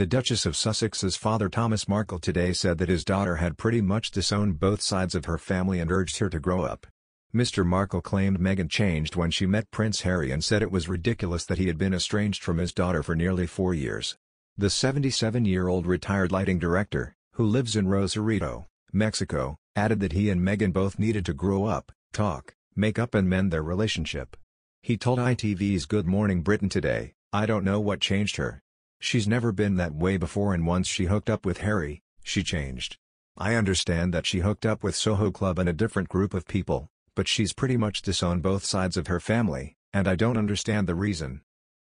The Duchess of Sussex's father Thomas Markle today said that his daughter had pretty much disowned both sides of her family and urged her to grow up. Mr. Markle claimed Meghan changed when she met Prince Harry and said it was ridiculous that he had been estranged from his daughter for nearly four years. The 77-year-old retired lighting director, who lives in Rosarito, Mexico, added that he and Meghan both needed to grow up, talk, make up and mend their relationship. He told ITV's Good Morning Britain today, I don't know what changed her, She's never been that way before and once she hooked up with Harry, she changed. I understand that she hooked up with Soho Club and a different group of people, but she's pretty much disowned both sides of her family, and I don't understand the reason.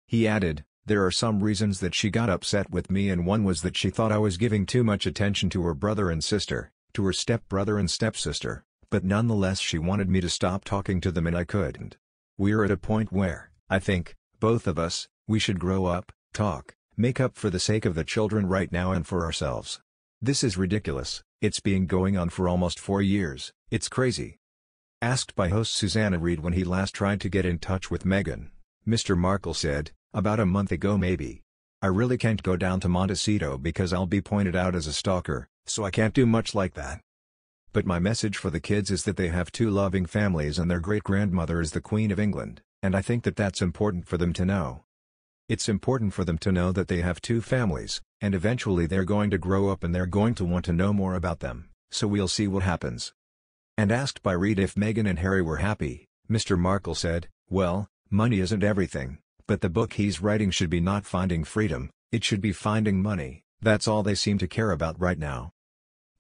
He added, there are some reasons that she got upset with me and one was that she thought I was giving too much attention to her brother and sister, to her stepbrother and stepsister, but nonetheless she wanted me to stop talking to them and I couldn't. We're at a point where, I think, both of us, we should grow up, talk, make up for the sake of the children right now and for ourselves. This is ridiculous, it's been going on for almost four years, it's crazy. Asked by host Susanna Reid when he last tried to get in touch with Meghan, Mr. Markle said, about a month ago maybe. I really can't go down to Montecito because I'll be pointed out as a stalker, so I can't do much like that. But my message for the kids is that they have two loving families and their great-grandmother is the Queen of England, and I think that that's important for them to know. It's important for them to know that they have two families, and eventually they're going to grow up and they're going to want to know more about them, so we'll see what happens. And asked by Reed if Meghan and Harry were happy, Mr. Markle said, Well, money isn't everything, but the book he's writing should be not finding freedom, it should be finding money, that's all they seem to care about right now.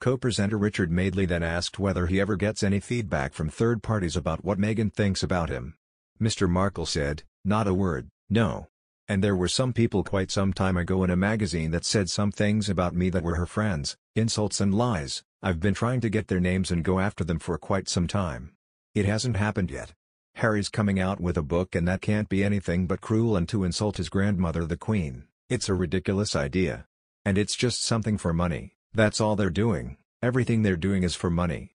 Co-presenter Richard Madeley then asked whether he ever gets any feedback from third parties about what Meghan thinks about him. Mr. Markle said, Not a word, no. And there were some people quite some time ago in a magazine that said some things about me that were her friends, insults and lies, I've been trying to get their names and go after them for quite some time. It hasn't happened yet. Harry's coming out with a book and that can't be anything but cruel and to insult his grandmother the Queen, it's a ridiculous idea. And it's just something for money, that's all they're doing, everything they're doing is for money.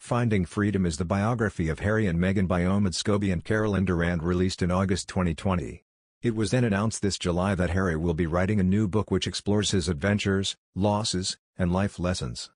Finding Freedom is the biography of Harry and Meghan by Omid Scobie and Carolyn Durand released in August 2020. It was then announced this July that Harry will be writing a new book which explores his adventures, losses, and life lessons.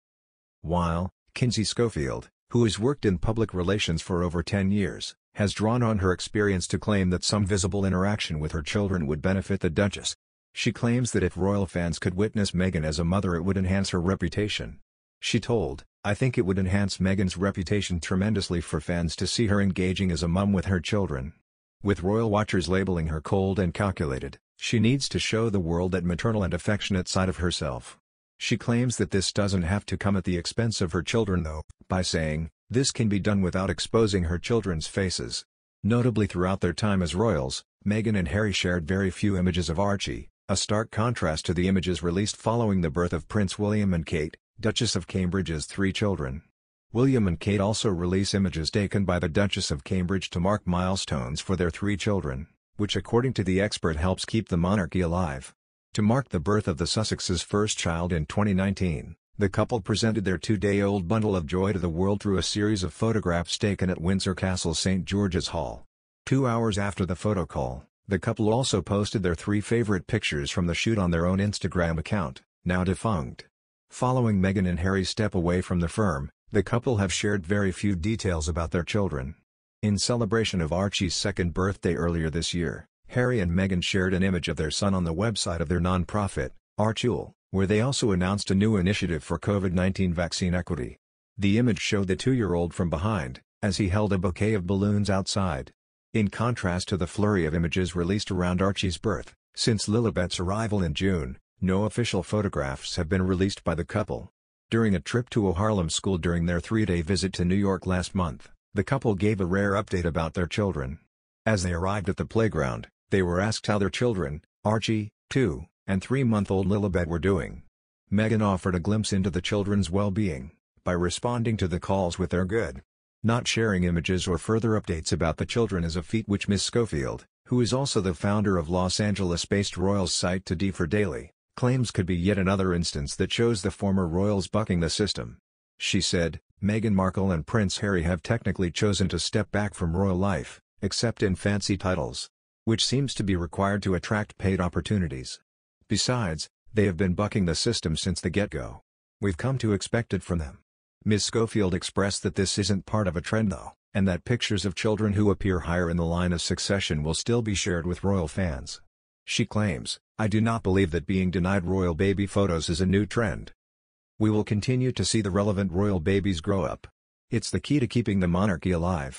While, Kinsey Schofield, who has worked in public relations for over 10 years, has drawn on her experience to claim that some visible interaction with her children would benefit the Duchess. She claims that if royal fans could witness Meghan as a mother it would enhance her reputation. She told, I think it would enhance Meghan's reputation tremendously for fans to see her engaging as a mum with her children. With royal watchers labeling her cold and calculated, she needs to show the world that maternal and affectionate side of herself. She claims that this doesn't have to come at the expense of her children though, by saying, this can be done without exposing her children's faces. Notably throughout their time as royals, Meghan and Harry shared very few images of Archie, a stark contrast to the images released following the birth of Prince William and Kate, Duchess of Cambridge's three children. William and Kate also release images taken by the Duchess of Cambridge to mark milestones for their three children, which according to the expert helps keep the monarchy alive. To mark the birth of the Sussex's first child in 2019, the couple presented their two-day-old bundle of joy to the world through a series of photographs taken at Windsor Castle St George's Hall. Two hours after the photo call, the couple also posted their three favorite pictures from the shoot on their own Instagram account, now defunct. Following Meghan and Harry's step away from the firm, the couple have shared very few details about their children. In celebration of Archie's second birthday earlier this year, Harry and Meghan shared an image of their son on the website of their nonprofit, Archule, where they also announced a new initiative for COVID-19 vaccine equity. The image showed the two-year-old from behind, as he held a bouquet of balloons outside. In contrast to the flurry of images released around Archie's birth, since Lilibet's arrival in June, no official photographs have been released by the couple. During a trip to a Harlem school during their three-day visit to New York last month, the couple gave a rare update about their children. As they arrived at the playground, they were asked how their children, Archie, 2, and 3-month-old Lilibet were doing. Meghan offered a glimpse into the children's well-being, by responding to the calls with their good. Not sharing images or further updates about the children is a feat which Ms. Schofield, who is also the founder of Los Angeles-based Royals site to D for Daily, Claims could be yet another instance that shows the former royals bucking the system. She said, Meghan Markle and Prince Harry have technically chosen to step back from royal life, except in fancy titles. Which seems to be required to attract paid opportunities. Besides, they have been bucking the system since the get-go. We've come to expect it from them. Ms. Schofield expressed that this isn't part of a trend though, and that pictures of children who appear higher in the line of succession will still be shared with royal fans. She claims, I do not believe that being denied royal baby photos is a new trend. We will continue to see the relevant royal babies grow up. It's the key to keeping the monarchy alive.